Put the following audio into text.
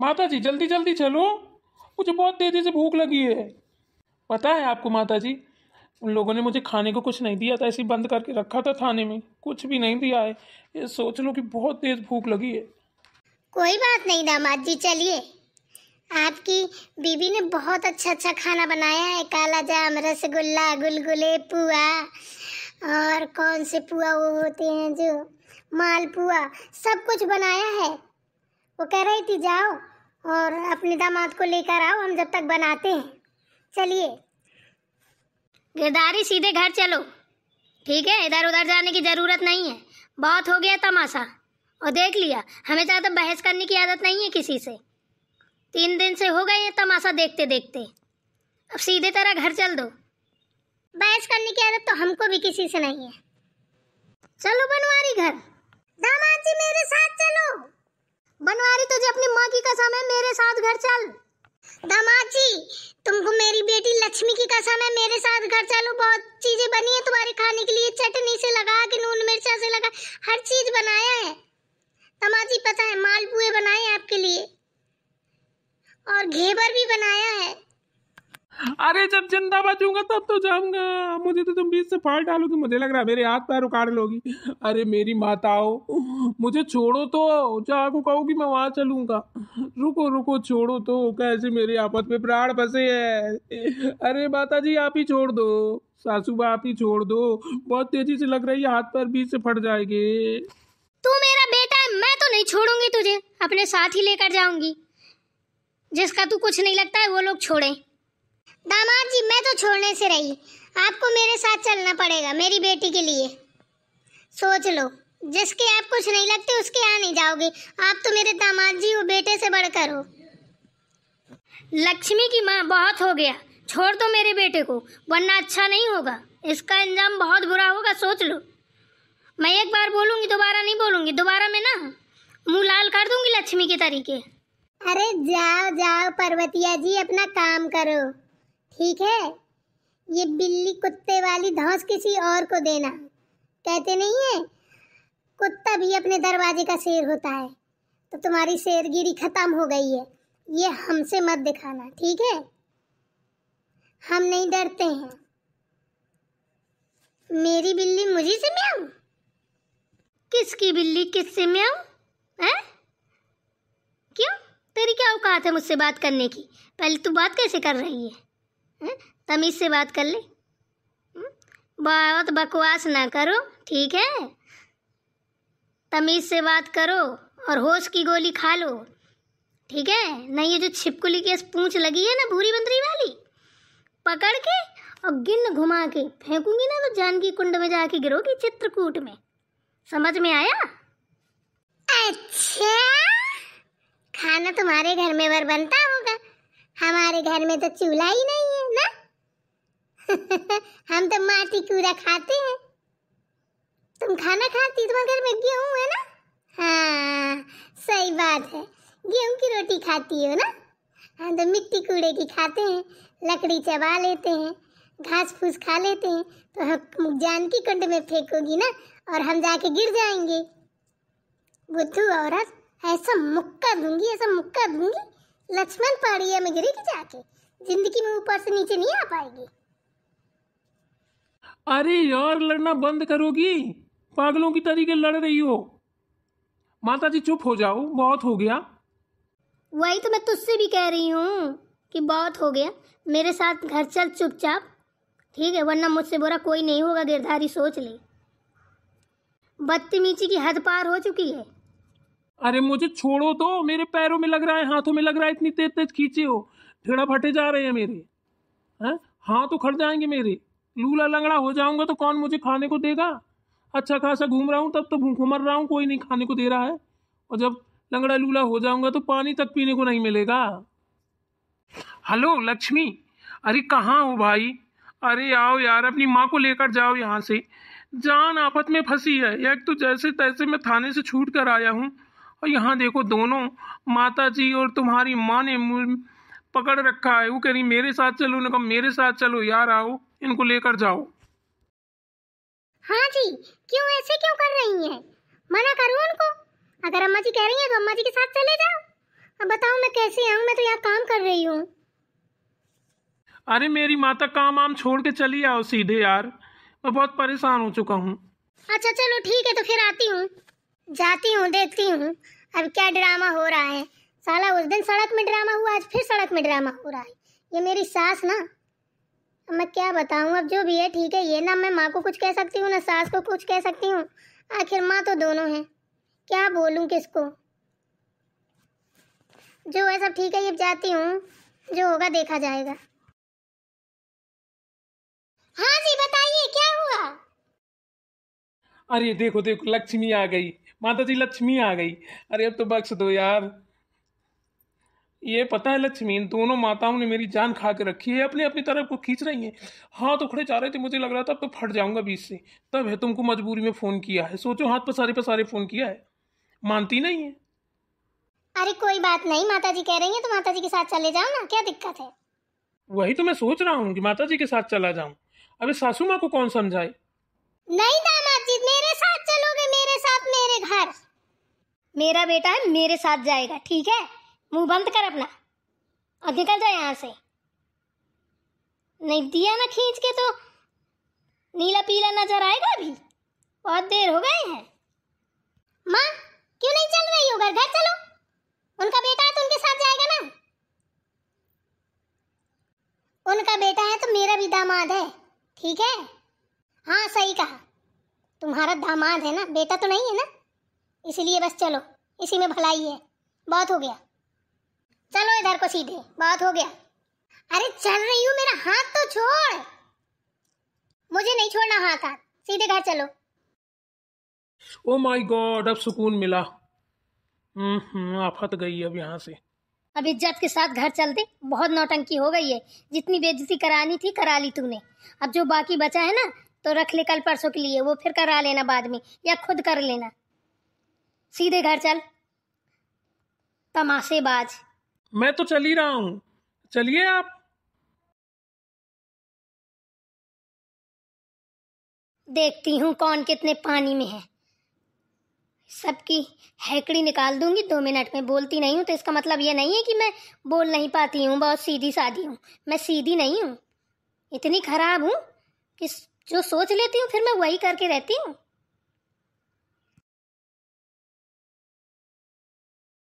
माता जी जल्दी जल्दी चलो मुझे बहुत तेज़ी से भूख लगी है पता है आपको माता जी उन लोगों ने मुझे खाने को कुछ नहीं दिया था ऐसे बंद करके रखा था थाने में कुछ भी नहीं दिया है ये सोच लो कि बहुत तेज भूख लगी है कोई बात नहीं दामाद जी चलिए आपकी बीबी ने बहुत अच्छा अच्छा खाना बनाया है काला जाम रसगुल्ला गुलगुले पुआ और कौन से पुआ वो होते हैं जो मालपुआ सब कुछ बनाया है वो कह रही थी जाओ और अपने दामाद को लेकर आओ हम जब तक बनाते हैं चलिए गिरदारी सीधे घर चलो ठीक है इधर उधर जाने की ज़रूरत नहीं है बहुत हो गया तमाशा और देख लिया हमें ज़्यादा बहस करने की आदत नहीं है किसी से तीन दिन से हो गए तमाशा देखते देखते अब सीधे तरह घर चल दो बहस करने की आदत तो हमको भी किसी से नहीं है चलो बनवारी घर दामाद जी मेरे साथ चलो बनवारी तुझे अपनी माँ की कसम है मेरे साथ घर चल दामाद जी तुमको मेरी बेटी लक्ष्मी की कसम है मेरे साथ घर चलो बहुत चीजें बनी है तुम्हारे खाने के लिए चटनी से लगा के नून मिर्चा से लगा हर चीज बनाया है दामाद जी पता है मालपुए बनाए आपके लिए और घेबर भी बनाया है अरे जब जिंदा बचूंगा तब तो जाऊंगा मुझे तो तुम बीच से फाड़ डालोगी मुझे लग रहा है मेरे हाथ पैर उखाड़ लोगी अरे मेरी माताओ मुझे छोड़ो तो जहाँ कहो कि मैं वहां चलूंगा रुको रुको छोड़ो तो कैसे मेरे आपस में प्राण फंसे है अरे माता जी आप ही छोड़ दो सासू आप ही छोड़ दो बहुत तेजी से लग रही है हाथ पैर बीच से फट जाएंगे तू मेरा बेटा है मैं तो नहीं छोड़ूंगी तुझे अपने साथ ही लेकर जाऊंगी जिसका तू कुछ नहीं लगता है वो लोग छोड़ें दामाद जी मैं तो छोड़ने से रही आपको मेरे साथ चलना पड़ेगा मेरी बेटी के लिए सोच लो जिसके आप कुछ नहीं लगते उसके यहाँ नहीं जाओगे आप तो मेरे दामाद जी हो बेटे से बढ़कर हो लक्ष्मी की माँ बहुत हो गया छोड़ दो तो मेरे बेटे को वरना अच्छा नहीं होगा इसका इंजाम बहुत बुरा होगा सोच लो मैं एक बार बोलूंगी दोबारा नहीं बोलूँगी दोबारा मैं ना मुँह लाल कर दूंगी लक्ष्मी के तरीके अरे जाओ जाओ पर्वतिया जी अपना काम करो ठीक है ये बिल्ली कुत्ते वाली धौस किसी और को देना कहते नहीं है कुत्ता भी अपने दरवाजे का शेर होता है तो तुम्हारी शेरगिरी खत्म हो गई है ये हमसे मत दिखाना ठीक है हम नहीं डरते हैं मेरी बिल्ली मुझे से म्याऊ किसकी बिल्ली किससे म्याऊ हैं क्यों तेरी क्या औकात है मुझसे बात करने की पहले तू बात कैसे कर रही है हम्म, तमीज़ से बात कर ले हम्म, बहुत बकवास ना करो ठीक है तमीज़ से बात करो और होश की गोली खा लो ठीक है नहीं ये जो छिपकुली की पूँछ लगी है ना भूरी बंदरी वाली पकड़ के और गिन घुमा के फेंकूंगी ना तो जानकी कुंड में जाके गिरोगी चित्रकूट में समझ में आया अच्छा खाना तुम्हारे घर में बर बनता होगा हमारे घर में तो चूल्हा ही नहीं हम तो माटी कूड़ा खाते हैं तुम खाना खाती तुम्हारे घर में गेहूं है ना हाँ सही बात है गेहूं की रोटी खाती हो ना हम तो मिट्टी कूड़े की खाते हैं लकड़ी चबा लेते हैं घास फूस खा लेते हैं तो हम जानकी कुंड में फेंकोगी ना और हम जाके गिर जाएंगे बुद्धू औरत ऐसा मुक्का दूंगी ऐसा मुक्का दूंगी लक्ष्मण पहाड़िया में गिरेगी जाके जिंदगी में ऊपर से नीचे नहीं आ पाएगी अरे यार लड़ना बंद करोगी पागलों की तरीके लड़ रही हो माता जी चुप हो जाओ बहुत हो गया वही तो मैं तुझसे भी कह रही हूँ कि बहुत हो गया मेरे साथ घर चल चुपचाप ठीक है वरना मुझसे बुरा कोई नहीं होगा गिरधारी सोच ले बदतमीजी की हद पार हो चुकी है अरे मुझे छोड़ो तो मेरे पैरों में लग रहा है हाथों में लग रहा है इतनी तेज तेज खींचे हो ठेड़ा फटे जा रहे हैं मेरे हैं हाँ, हाँ तो खड़ जाएंगे मेरे लूला लंगड़ा हो जाऊंगा तो कौन मुझे खाने को देगा अच्छा खासा घूम रहा हूँ तब तो भूखों मर रहा हूँ कोई नहीं खाने को दे रहा है और जब लंगड़ा लूला हो जाऊंगा तो पानी तक पीने को नहीं मिलेगा हेलो लक्ष्मी अरे कहाँ हो भाई अरे आओ यार अपनी माँ को लेकर जाओ यहाँ से जान आफत में फंसी है एक तो जैसे तैसे मैं थाने से छूट कर आया हूँ और यहाँ देखो दोनों माता जी और तुम्हारी माँ ने पकड़ रखा है वो कह रही मेरे साथ चलो ना मेरे साथ चलो यार आओ इनको लेकर जाओ हाँ जी क्यों ऐसे क्यों कर रही हैं मना करो उनको अगर अम्मा जी कह रही हैं तो अम्मा जी के साथ चले जाओ अब बताओ मैं कैसे आऊँ मैं तो यहाँ काम कर रही हूँ अरे मेरी माता काम आम छोड़ के चली आओ सीधे यार मैं बहुत परेशान हो चुका हूँ अच्छा चलो ठीक है तो फिर आती हूँ जाती हूँ देखती हूँ अब क्या ड्रामा हो रहा है साला उस दिन सड़क में ड्रामा हुआ आज फिर सड़क में ड्रामा हो रहा है ये मेरी सास ना मैं क्या बताऊँ अब जो भी है ठीक है ये ना मैं माँ को कुछ कह सकती हूँ ना सास को कुछ कह सकती हूँ आखिर माँ तो दोनों हैं क्या बोलूँ किसको जो है सब ठीक है ये जाती हूँ जो होगा देखा जाएगा हाँ जी बताइए क्या हुआ अरे देखो देखो लक्ष्मी आ गई माता जी लक्ष्मी आ गई अरे अब तो बख्श दो यार ये पता है लक्ष्मी इन दोनों माताओं ने मेरी जान खा के रखी है अपनी अपनी तरफ को खींच रही हैं हाथ उखड़े तो जा रहे थे मुझे लग रहा था अब तो फट जाऊंगा बीच से तब है तुमको मजबूरी में फ़ोन किया है सोचो हाथ पसारे पसारे फ़ोन किया है मानती नहीं है अरे कोई बात नहीं माता जी कह रही है तो माता जी के साथ चले जाओ ना क्या दिक्कत है वही तो मैं सोच रहा हूँ कि माता जी के साथ चला जाऊँ अबे सासू माँ को कौन समझाए नहीं दामाद जी मेरे साथ चलोगे मेरे साथ मेरे घर मेरा बेटा है मेरे साथ जाएगा ठीक है मुंह बंद कर अपना और निकल जाए यहाँ से नहीं दिया ना खींच के तो नीला पीला नजर आएगा अभी बहुत देर हो गए हैं माँ क्यों नहीं चल रही हो घर घर चलो उनका बेटा है तो उनके साथ जाएगा ना उनका बेटा है तो मेरा भी दामाद है ठीक है हाँ सही कहा तुम्हारा दामाद है ना बेटा तो नहीं है ना इसीलिए बस चलो इसी में भलाई है बहुत हो गया चलो इधर को सीधे बात हो गया अरे चल रही हूँ मेरा हाथ तो छोड़ मुझे नहीं छोड़ना हाथ हाथ सीधे घर चलो ओ माय गॉड अब सुकून मिला हम्म, आफत गई अब यहाँ से अब इज्जत के साथ घर चलते बहुत नौटंकी हो गई है जितनी बेजती करानी थी करा ली तूने अब जो बाकी बचा है ना तो रख ले कल परसों के लिए वो फिर करा लेना बाद में या खुद कर लेना सीधे घर चल तमाशेबाज मैं तो चल ही रहा हूं चलिए आप देखती हूँ कौन कितने पानी में है सबकी हैकड़ी निकाल दूंगी दो मिनट में बोलती नहीं हूं तो इसका मतलब ये नहीं है कि मैं बोल नहीं पाती हूँ बहुत सीधी सादी हूं मैं सीधी नहीं हूँ इतनी खराब हूँ कि जो सोच लेती हूँ फिर मैं वही करके रहती हूँ